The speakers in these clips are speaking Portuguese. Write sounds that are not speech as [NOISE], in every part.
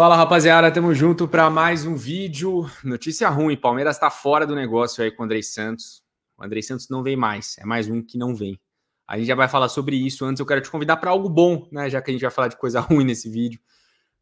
Fala rapaziada, tamo junto para mais um vídeo. Notícia ruim: Palmeiras tá fora do negócio aí com o Andrei Santos. O Andrei Santos não vem mais, é mais um que não vem. A gente já vai falar sobre isso. Antes, eu quero te convidar para algo bom, né? Já que a gente vai falar de coisa [LAUGHS] ruim nesse vídeo.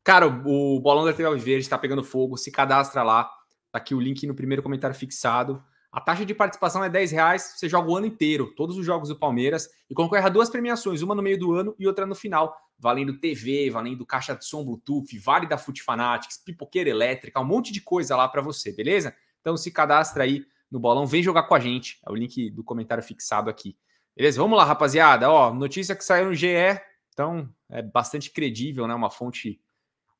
Cara, o Bolão da TV Verde está pegando fogo. Se cadastra lá. Tá aqui o link no primeiro comentário fixado. A taxa de participação é 10 reais, você joga o ano inteiro, todos os jogos do Palmeiras, e concorre a duas premiações, uma no meio do ano e outra no final, valendo TV, valendo caixa de som Bluetooth, Vale da Foot Fanatics, pipoqueira elétrica, um monte de coisa lá para você, beleza? Então se cadastra aí no bolão, vem jogar com a gente, é o link do comentário fixado aqui. Beleza? Vamos lá, rapaziada. Ó, notícia que saiu no GE, então é bastante credível, né? Uma fonte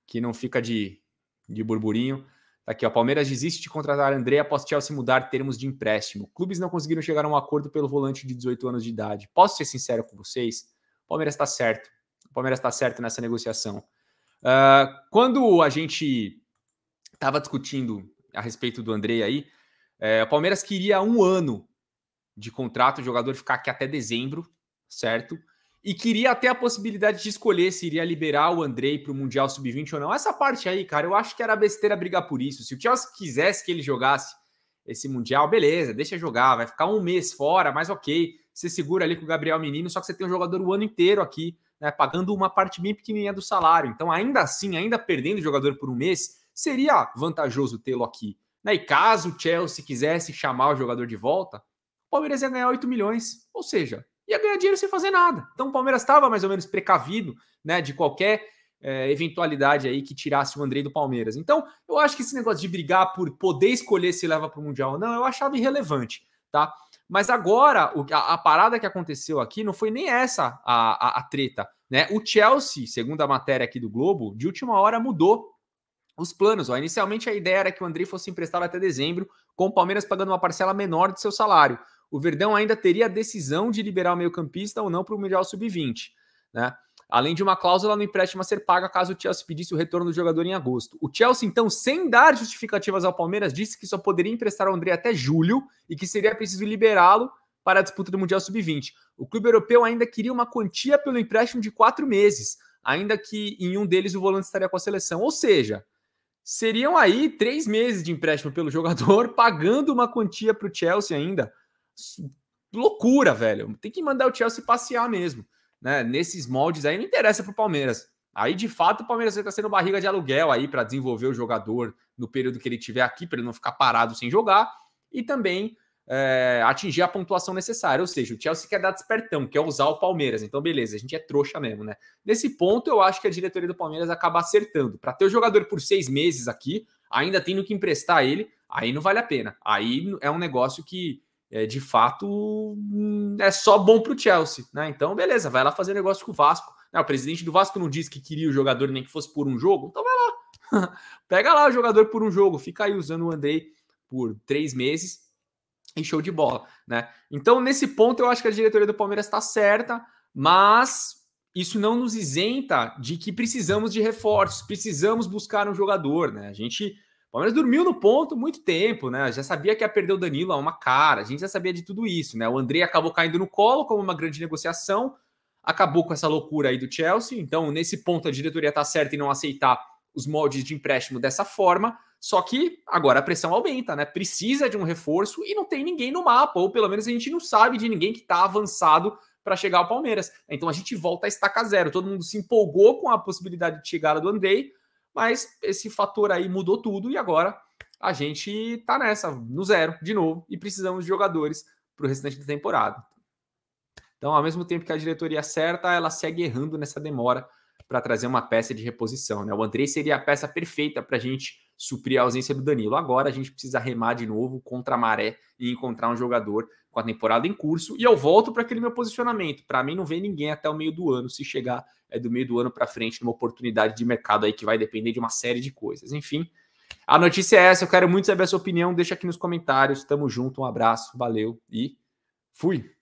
que não fica de, de burburinho. Tá aqui, ó, Palmeiras desiste de contratar André após Chelsea mudar termos de empréstimo. Clubes não conseguiram chegar a um acordo pelo volante de 18 anos de idade. Posso ser sincero com vocês? O Palmeiras está certo. O Palmeiras está certo nessa negociação. Uh, quando a gente estava discutindo a respeito do André aí, é, o Palmeiras queria um ano de contrato, o jogador ficar aqui até dezembro, certo? e queria até a possibilidade de escolher se iria liberar o Andrei para o Mundial Sub-20 ou não. Essa parte aí, cara, eu acho que era besteira brigar por isso. Se o Chelsea quisesse que ele jogasse esse Mundial, beleza, deixa jogar, vai ficar um mês fora, mas ok, você segura ali com o Gabriel Menino, só que você tem um jogador o ano inteiro aqui, né, pagando uma parte bem pequenininha do salário. Então, ainda assim, ainda perdendo o jogador por um mês, seria vantajoso tê-lo aqui. Né? E caso o Chelsea quisesse chamar o jogador de volta, o Palmeiras ia ganhar 8 milhões, ou seja, ia ganhar dinheiro sem fazer nada. Então o Palmeiras estava mais ou menos precavido né, de qualquer é, eventualidade aí que tirasse o Andrei do Palmeiras. Então eu acho que esse negócio de brigar por poder escolher se leva para o Mundial ou não, eu achava irrelevante, tá? Mas agora o, a, a, parada que aconteceu aqui não foi nem essa a, a, a treta, né? O Chelsea, segundo a matéria aqui do Globo, de última hora mudou os planos. Ó. Inicialmente a ideia era que o Andrei fosse emprestado até dezembro, com o Palmeiras pagando uma parcela menor de seu salário o Verdão ainda teria a decisão de liberar o meio-campista ou não para o Mundial Sub-20, né? Além de uma cláusula no empréstimo a ser paga caso o Chelsea pedisse o retorno do jogador em agosto. O Chelsea, então, sem dar justificativas ao Palmeiras, disse que só poderia emprestar o André até julho e que seria preciso liberá-lo para a disputa do Mundial Sub-20. O clube europeu ainda queria uma quantia pelo empréstimo de quatro meses, ainda que em um deles o volante estaria com a seleção. Ou seja, seriam aí três meses de empréstimo pelo jogador, [LAUGHS] pagando uma quantia para o Chelsea ainda loucura, velho. Tem que mandar o Chelsea passear mesmo, né? Nesses moldes aí não interessa pro Palmeiras. Aí, de fato, o Palmeiras está sendo barriga de aluguel aí para desenvolver o jogador no período que ele tiver aqui, para ele não ficar parado sem jogar e também é, atingir a pontuação necessária. Ou seja, o Chelsea quer dar despertão, quer usar o Palmeiras. Então, beleza, a gente é trouxa mesmo, né? Nesse ponto, eu acho que a diretoria do Palmeiras acaba acertando. Para ter o jogador por seis meses aqui, ainda tendo que emprestar ele, aí não vale a pena. Aí é um negócio que é, de fato hum, é só bom para o Chelsea, né? Então, beleza, vai lá fazer negócio com o Vasco. Ah, o presidente do Vasco não disse que queria o jogador nem que fosse por um jogo, então vai lá, [LAUGHS] pega lá o jogador por um jogo, fica aí usando o Andrei por três meses e show de bola, né? Então, nesse ponto, eu acho que a diretoria do Palmeiras está certa, mas isso não nos isenta de que precisamos de reforços, precisamos buscar um jogador, né? A gente o Palmeiras dormiu no ponto muito tempo, né? Já sabia que ia perder o Danilo a é uma cara, a gente já sabia de tudo isso, né? O André acabou caindo no colo como uma grande negociação, acabou com essa loucura aí do Chelsea. Então, nesse ponto, a diretoria tá certa em não aceitar os moldes de empréstimo dessa forma. Só que agora a pressão aumenta, né? Precisa de um reforço e não tem ninguém no mapa, ou pelo menos a gente não sabe de ninguém que tá avançado para chegar ao Palmeiras. Então a gente volta a estaca zero. Todo mundo se empolgou com a possibilidade de chegada do Andrei, mas esse fator aí mudou tudo e agora a gente tá nessa, no zero, de novo, e precisamos de jogadores para o restante da temporada. Então, ao mesmo tempo que a diretoria acerta, ela segue errando nessa demora para trazer uma peça de reposição. Né? O Andrei seria a peça perfeita para a gente suprir a ausência do Danilo. Agora a gente precisa remar de novo contra a maré e encontrar um jogador com a temporada em curso. E eu volto para aquele meu posicionamento. Para mim, não vem ninguém até o meio do ano. Se chegar é do meio do ano para frente, numa oportunidade de mercado aí que vai depender de uma série de coisas. Enfim, a notícia é essa. Eu quero muito saber a sua opinião. Deixa aqui nos comentários. Tamo junto. Um abraço. Valeu e fui.